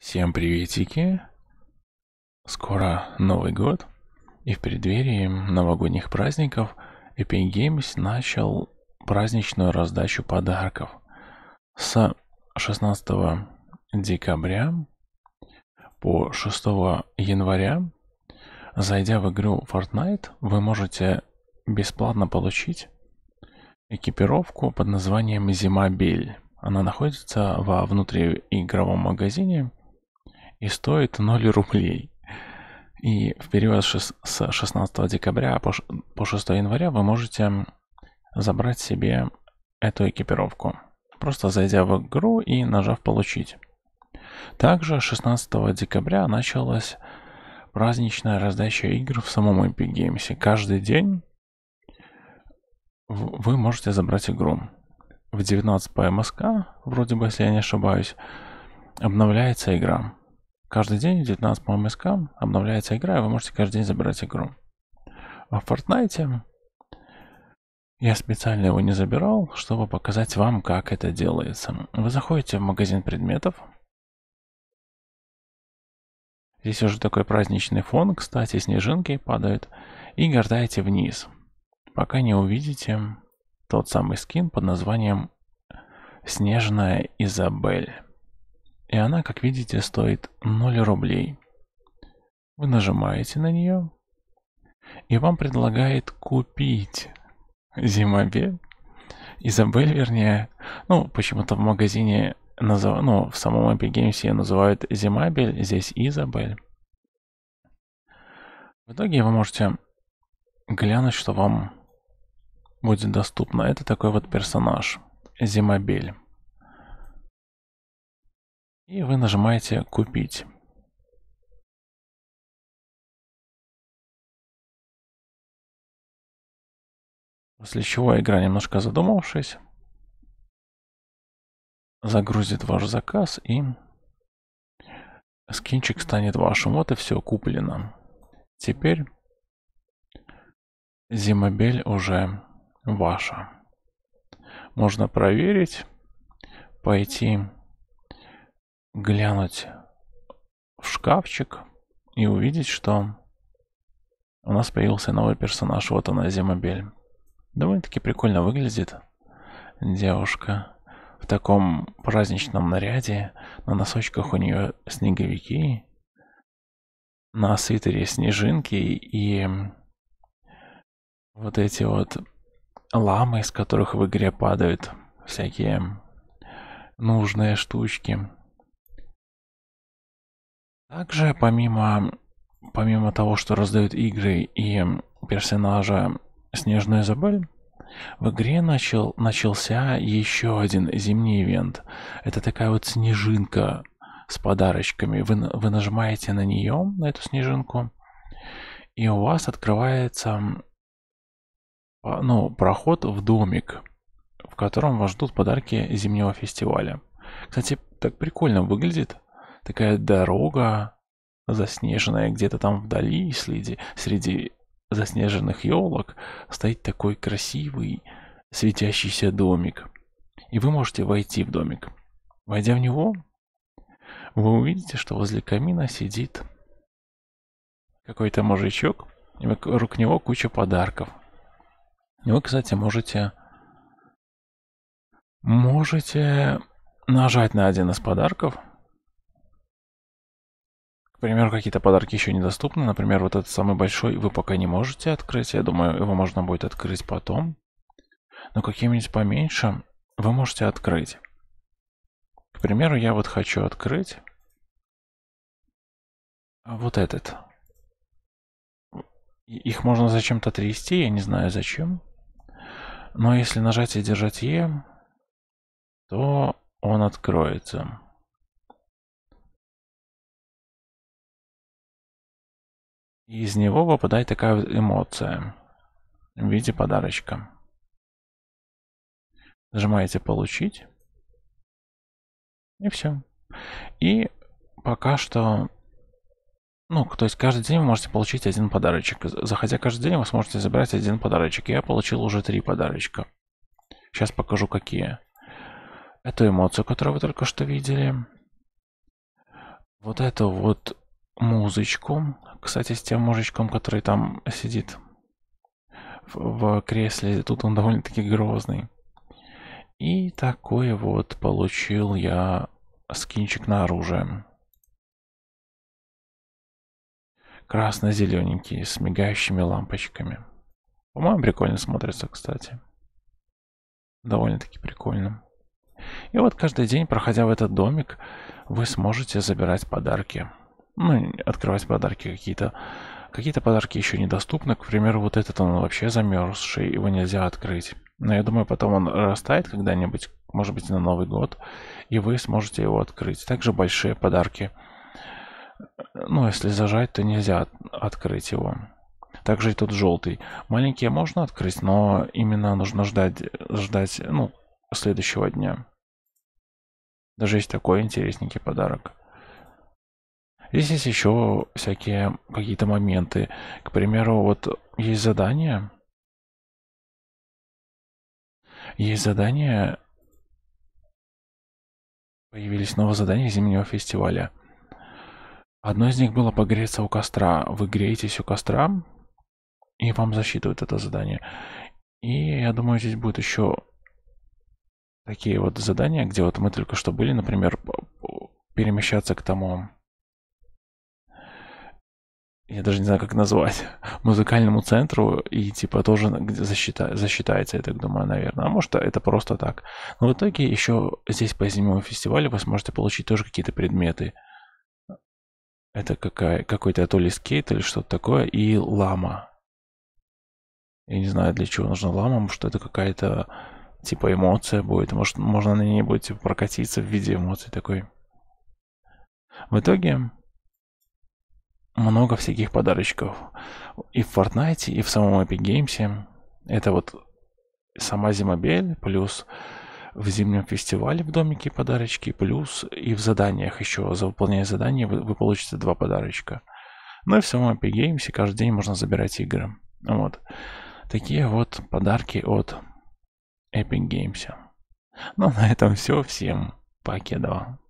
Всем приветики! Скоро Новый год, и в преддверии новогодних праздников Epic Games начал праздничную раздачу подарков. С 16 декабря по 6 января, зайдя в игру Fortnite, вы можете бесплатно получить экипировку под названием Зимобиль. Она находится во внутриигровом магазине и стоит 0 рублей. И в период с 16 декабря по 6 января вы можете забрать себе эту экипировку, просто зайдя в игру и нажав «Получить». Также 16 декабря началась праздничная раздача игр в самом Epic Games. Каждый день вы можете забрать игру. В 19 по МСК, вроде бы, если я не ошибаюсь, обновляется игра. Каждый день в 19 по МСК обновляется игра, и вы можете каждый день забирать игру. А в Fortnite я специально его не забирал, чтобы показать вам, как это делается. Вы заходите в магазин предметов. Здесь уже такой праздничный фон, кстати, снежинки падают. И гордаете вниз, пока не увидите тот самый скин под названием «Снежная Изабель» и она, как видите, стоит 0 рублей. Вы нажимаете на нее, и вам предлагает купить Зимобе. Изабель, вернее, ну, почему-то в магазине, назов... ну, в самом Epic Games ее называют Зимабель, здесь Изабель. В итоге вы можете глянуть, что вам будет доступно. Это такой вот персонаж, Зимобель и вы нажимаете «Купить». После чего игра, немножко задумавшись, загрузит ваш заказ и скинчик станет вашим. Вот и все куплено. Теперь зимобель уже ваша. Можно проверить, пойти глянуть в шкафчик и увидеть, что у нас появился новый персонаж. Вот она, Зимобель. Довольно-таки прикольно выглядит девушка. В таком праздничном наряде. На носочках у нее снеговики. На свитере снежинки и вот эти вот ламы, из которых в игре падают всякие нужные штучки. Также помимо, помимо того, что раздают игры и персонажа Снежную Изабель, в игре начал, начался еще один зимний ивент. Это такая вот снежинка с подарочками. Вы, вы нажимаете на нее, на эту снежинку, и у вас открывается ну, проход в домик, в котором вас ждут подарки зимнего фестиваля. Кстати, так прикольно выглядит такая дорога, заснеженная где-то там вдали, среди, среди заснеженных елок, стоит такой красивый светящийся домик. И вы можете войти в домик. Войдя в него, вы увидите, что возле камина сидит какой-то мужичок, и вокруг него куча подарков. И вы, кстати, можете можете нажать на один из подарков – к примеру, какие-то подарки еще недоступны. Например, вот этот самый большой вы пока не можете открыть. Я думаю, его можно будет открыть потом. Но какие-нибудь поменьше вы можете открыть. К примеру, я вот хочу открыть вот этот. Их можно зачем-то трясти, я не знаю зачем. Но если нажать и держать E, то он откроется. И из него выпадает такая эмоция в виде подарочка. Нажимаете «Получить». И все. И пока что... Ну, то есть каждый день вы можете получить один подарочек. Заходя каждый день, вы сможете забирать один подарочек. Я получил уже три подарочка. Сейчас покажу, какие. Эту эмоцию, которую вы только что видели. Вот эту вот музычком, Кстати, с тем мужичком, который там сидит в, в кресле, тут он довольно-таки грозный. И такое вот получил я скинчик на оружие. Красно-зелененький, с мигающими лампочками. По-моему, прикольно смотрится, кстати. Довольно-таки прикольно. И вот каждый день, проходя в этот домик, вы сможете забирать подарки ну, открывать подарки какие-то. Какие-то подарки еще недоступны, к примеру, вот этот он вообще замерзший, его нельзя открыть. Но я думаю, потом он растает когда-нибудь, может быть, на Новый год, и вы сможете его открыть. Также большие подарки. Ну, если зажать, то нельзя от открыть его. Также и тот желтый. Маленькие можно открыть, но именно нужно ждать, ждать ну, следующего дня. Даже есть такой интересненький подарок. Здесь есть еще всякие какие-то моменты. К примеру, вот есть задание. Есть задание. Появились новые задания зимнего фестиваля. Одно из них было погреться у костра. Вы греетесь у костра, и вам засчитывают это задание. И я думаю, здесь будет еще такие вот задания, где вот мы только что были, например, перемещаться к тому я даже не знаю, как назвать, музыкальному центру, и типа тоже засчита, засчитается, я так думаю, наверное. А может, это просто так. Но в итоге еще здесь по зимнему фестивалю вы сможете получить тоже какие-то предметы. Это какая, какой-то то ли скейт, или что-то такое, и лама. Я не знаю, для чего нужна лама, может, это какая-то типа эмоция будет. Может, можно на ней будет типа, прокатиться в виде эмоций такой. В итоге много всяких подарочков. И в Fortnite, и в самом Epic Games. Это вот сама Зимобель, плюс в зимнем фестивале в домике подарочки, плюс и в заданиях еще. За выполнение заданий вы, вы получите два подарочка. Ну и в самом Epic Games каждый день можно забирать игры. Вот. Такие вот подарки от Epic Games. Ну, на этом все. Всем покедова.